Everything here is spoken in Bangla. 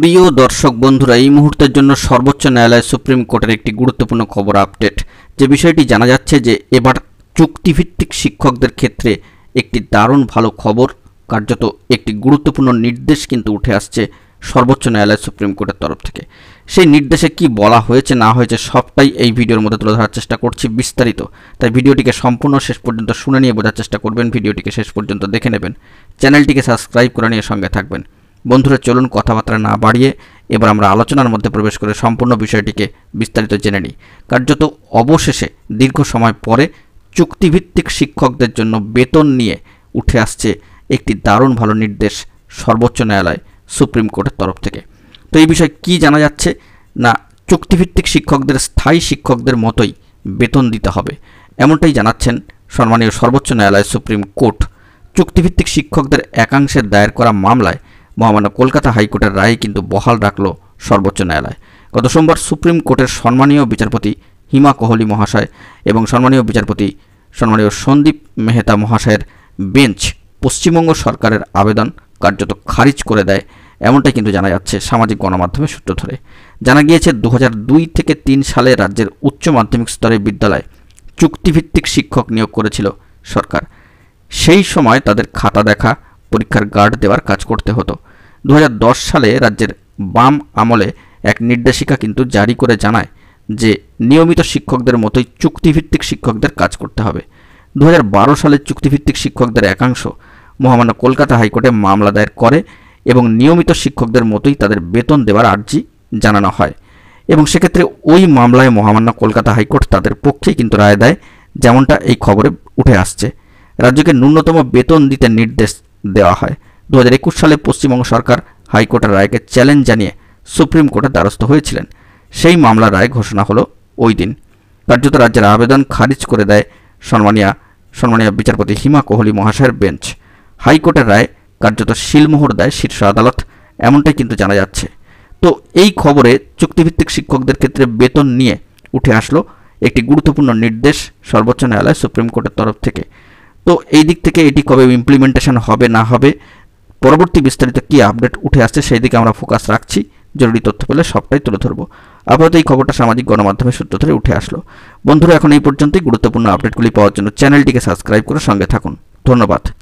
প্রিয় দর্শক বন্ধুরা এই মুহূর্তের জন্য সর্বোচ্চ ন্যায়ালয় সুপ্রিম কোর্টের একটি গুরুত্বপূর্ণ খবর আপডেট যে বিষয়টি জানা যাচ্ছে যে এবার চুক্তিভিত্তিক শিক্ষকদের ক্ষেত্রে একটি দারুণ ভালো খবর কার্যত একটি গুরুত্বপূর্ণ নির্দেশ কিন্তু উঠে আসছে সর্বোচ্চ ন্যায়ালয় সুপ্রিম কোর্টের তরফ থেকে সেই নির্দেশে কি বলা হয়েছে না হয়েছে সবটাই এই ভিডিওর মধ্যে তুলে ধরার চেষ্টা করছি বিস্তারিত তাই ভিডিওটিকে সম্পূর্ণ শেষ পর্যন্ত শুনে নিয়ে বোঝার চেষ্টা করবেন ভিডিওটিকে শেষ পর্যন্ত দেখে নেবেন চ্যানেলটিকে সাবস্ক্রাইব করে নিয়ে সঙ্গে থাকবেন বন্ধুরা চলুন কথাবার্তা না বাড়িয়ে এবার আমরা আলোচনার মধ্যে প্রবেশ করে সম্পূর্ণ বিষয়টিকে বিস্তারিত জেনে নিই কার্যত অবশেষে দীর্ঘ সময় পরে চুক্তিভিত্তিক শিক্ষকদের জন্য বেতন নিয়ে উঠে আসছে একটি দারুণ ভালো নির্দেশ সর্বোচ্চ ন্যায়ালয় সুপ্রিম কোর্টের তরফ থেকে তো এই বিষয়ে কি জানা যাচ্ছে না চুক্তিভিত্তিক শিক্ষকদের স্থায়ী শিক্ষকদের মতোই বেতন দিতে হবে এমনটাই জানাচ্ছেন সম্মানীয় সর্বোচ্চ ন্যায়ালয় সুপ্রিম কোর্ট চুক্তিভিত্তিক শিক্ষকদের একাংশের দায়ের করা মামলায় মহামান্য কলকাতা হাইকোর্টের রায় কিন্তু বহাল রাখল সর্বোচ্চ ন্যায়ালয় গত সোমবার সুপ্রিম কোর্টের সম্মানীয় বিচারপতি হিমা কোহলি মহাশয় এবং সম্মানীয় বিচারপতি সম্মানীয় সন্দীপ মেহতা মহাশয়ের বেঞ্চ পশ্চিমবঙ্গ সরকারের আবেদন কার্যত খারিজ করে দেয় এমনটাই কিন্তু জানা যাচ্ছে সামাজিক গণমাধ্যমে সূত্র ধরে জানা গিয়েছে দু দুই থেকে তিন সালে রাজ্যের উচ্চ মাধ্যমিক স্তরের বিদ্যালয়ে চুক্তিভিত্তিক শিক্ষক নিয়োগ করেছিল সরকার সেই সময় তাদের খাতা দেখা পরীক্ষার গার্ড দেওয়ার কাজ করতে হতো দু সালে রাজ্যের বাম আমলে এক নির্দেশিকা কিন্তু জারি করে জানায় যে নিয়মিত শিক্ষকদের মতোই চুক্তিভিত্তিক শিক্ষকদের কাজ করতে হবে দু হাজার সালে চুক্তিভিত্তিক শিক্ষকদের একাংশ মহামান্য কলকাতা হাইকোর্টে মামলা দায়ের করে এবং নিয়মিত শিক্ষকদের মতোই তাদের বেতন দেওয়ার আর্জি জানানো হয় এবং সেক্ষেত্রে ওই মামলায় মহামান্য কলকাতা হাইকোর্ট তাদের পক্ষেই কিন্তু রায় দেয় যেমনটা এই খবরে উঠে আসছে রাজ্যকে ন্যূনতম বেতন দিতে নির্দেশ দেওয়া হয় দু সালে পশ্চিমবঙ্গ সরকার হাইকোর্টের রায়কে চ্যালেঞ্জ জানিয়ে সুপ্রিম কোর্টের দ্বারস্থ হয়েছিলেন সেই মামলার রায় ঘোষণা হলো ওই দিন কার্যত রাজ্যের আবেদন খারিজ করে দেয় সম্মানীয় সম্মানীয় বিচারপতি হিমা কোহলি মহাশয়ের বেঞ্চ হাইকোর্টের রায় কার্যত শিলমোহর দেয় শীর্ষ আদালত এমনটাই কিন্তু জানা যাচ্ছে তো এই খবরে চুক্তিভিত্তিক শিক্ষকদের ক্ষেত্রে বেতন নিয়ে উঠে আসলো একটি গুরুত্বপূর্ণ নির্দেশ সর্বোচ্চ ন্যায়ালয় সুপ্রিম কোর্টের তরফ থেকে তো এই দিক থেকে এটি কবে ইমপ্লিমেন্টেশন হবে না হবে পরবর্তী বিস্তারিত কী আপডেট উঠে আসছে সেই দিকে আমরা ফোকাস রাখছি জরুরি তথ্য পেলে সবটাই তুলে ধরবো আপাতত এই খবরটা সামাজিক গণমাধ্যমের সূত্র ধরে উঠে আসলো বন্ধুরা এখন এই পর্যন্তই গুরুত্বপূর্ণ আপডেটগুলি পাওয়ার জন্য চ্যানেলটিকে সাবস্ক্রাইব করে সঙ্গে থাকুন ধন্যবাদ